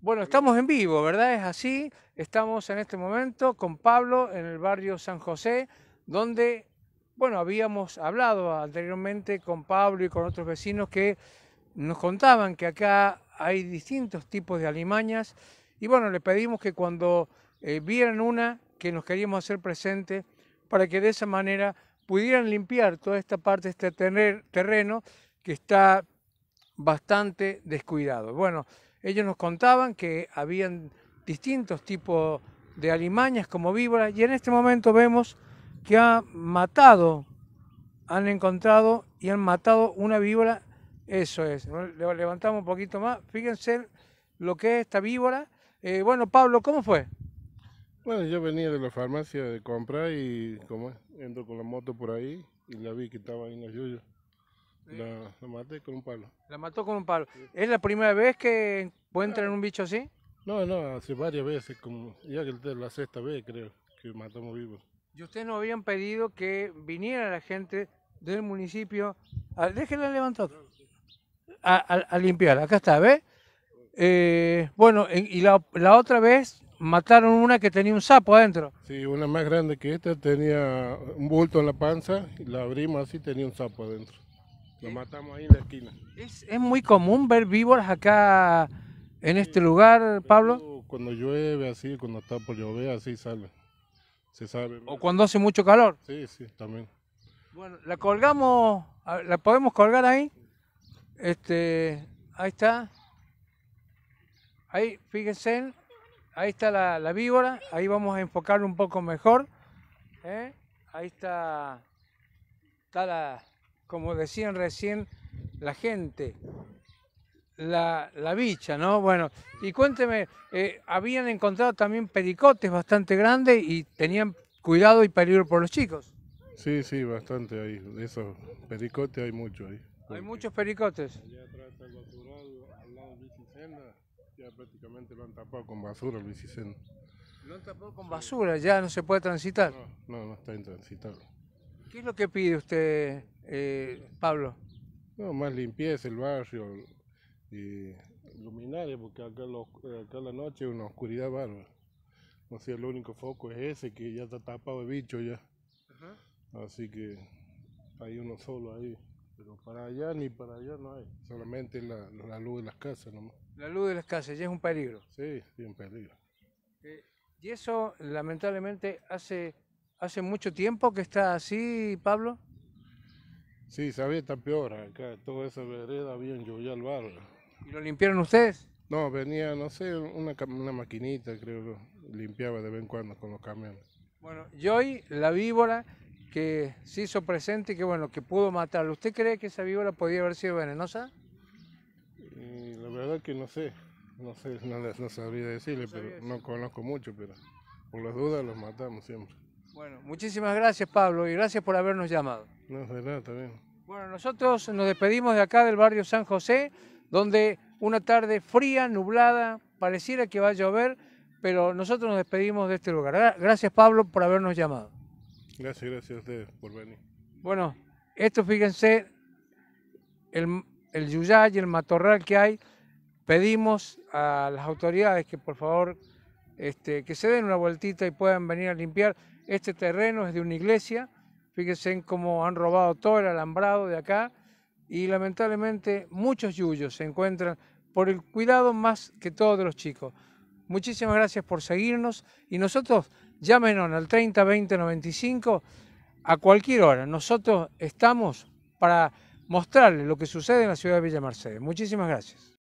Bueno, estamos en vivo, ¿verdad? Es así. Estamos en este momento con Pablo en el barrio San José, donde, bueno, habíamos hablado anteriormente con Pablo y con otros vecinos que nos contaban que acá hay distintos tipos de alimañas. Y bueno, le pedimos que cuando eh, vieran una, que nos queríamos hacer presente, para que de esa manera pudieran limpiar toda esta parte, este terreno que está bastante descuidado. Bueno, ellos nos contaban que habían distintos tipos de alimañas como víbora y en este momento vemos que ha matado, han encontrado y han matado una víbora, eso es, levantamos un poquito más, fíjense lo que es esta víbora. Eh, bueno, Pablo, ¿cómo fue? Bueno, yo venía de la farmacia de Compra y como entro con la moto por ahí y la vi que estaba ahí en la la, maté con un palo. La mató con un palo. ¿Es la primera vez que encuentran un bicho así? No, no, hace varias veces, como ya que la sexta vez creo que matamos vivos. ¿Y ustedes no habían pedido que viniera la gente del municipio? A, déjenla levantar. A, limpiar, acá está, ¿ves? Eh, bueno, y la, otra vez mataron una que tenía un sapo adentro. Sí, una más grande que esta tenía un bulto en la panza, y la abrimos así, tenía un sapo adentro. Lo eh, matamos ahí en la esquina. ¿Es, muy común ver víboras acá en este lugar, Pablo? Cuando llueve así, cuando está por llover, así sale. Se sabe. ¿O cuando hace mucho calor? Sí, sí, también. Bueno, la colgamos, la podemos colgar ahí. Este, ahí está. Ahí, fíjense, ahí está la, víbora, ahí vamos a enfocar un poco mejor. ¿eh? Ahí está, está la, como decían recién la gente, la, la bicha, ¿no? Bueno, y cuénteme, eh, habían encontrado también pericotes bastante grandes y tenían cuidado y peligro por los chicos. Sí, sí, bastante ahí. esos pericotes hay mucho ahí. Hay muchos pericotes. Allá atrás está el al lado de Bicicena, ya prácticamente lo han tapado con basura el Lo han tapado con basura, ya no se puede transitar. No, no, está intransitable. ¿Qué es lo que pide usted, eh, Pablo? No, más limpieza el barrio y luminarias, porque acá, la noche es una oscuridad bárbara. No sea, el único foco es ese que ya está tapado de bicho ya. Así que hay uno solo ahí. Pero para allá ni para allá no hay. Solamente la, luz de las casas nomás. La luz de las casas ya es un peligro. Sí, sí, un peligro. Eh, y eso lamentablemente hace ¿Hace mucho tiempo que está así, Pablo? Sí, sabía, está peor acá, toda esa vereda bien un al barro. ¿Y lo limpiaron ustedes? No, venía, no sé, una, una maquinita, creo, limpiaba de vez en cuando con los camiones. Bueno, y hoy la víbora que se hizo presente y que bueno, que pudo matarlo. ¿Usted cree que esa víbora podía haber sido venenosa? la verdad que no sé, no sé, sabría decirle, pero no conozco mucho, pero por las dudas los matamos siempre. Bueno, muchísimas gracias Pablo y gracias por habernos llamado. No, de nada, también. Bueno, nosotros nos despedimos de acá del barrio San José, donde una tarde fría, nublada, pareciera que va a llover, pero nosotros nos despedimos de este lugar. Gracias Pablo por habernos llamado. Gracias, gracias a ustedes por venir. Bueno, esto fíjense, el, el yuyay, el matorral que hay, pedimos a las autoridades que por favor este, que se den una vueltita y puedan venir a limpiar. Este terreno es de una iglesia, fíjense en cómo han robado todo el alambrado de acá y lamentablemente muchos yuyos se encuentran por el cuidado más que todo de los chicos. Muchísimas gracias por seguirnos y nosotros llámenos al 30 20 95 a cualquier hora. Nosotros estamos para mostrarles lo que sucede en la ciudad de Villa Mercedes. Muchísimas gracias.